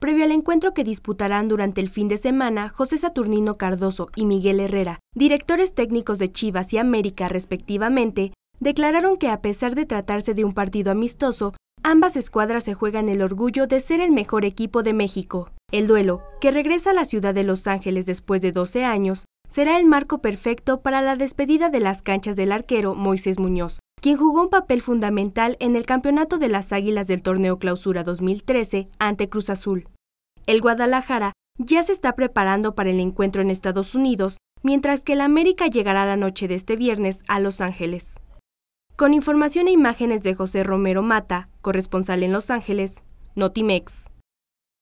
previo al encuentro que disputarán durante el fin de semana José Saturnino Cardoso y Miguel Herrera, directores técnicos de Chivas y América respectivamente, declararon que a pesar de tratarse de un partido amistoso, ambas escuadras se juegan el orgullo de ser el mejor equipo de México. El duelo, que regresa a la ciudad de Los Ángeles después de 12 años, será el marco perfecto para la despedida de las canchas del arquero Moisés Muñoz, quien jugó un papel fundamental en el campeonato de las Águilas del torneo Clausura 2013 ante Cruz Azul. El Guadalajara ya se está preparando para el encuentro en Estados Unidos, mientras que el América llegará la noche de este viernes a Los Ángeles. Con información e imágenes de José Romero Mata, corresponsal en Los Ángeles, Notimex.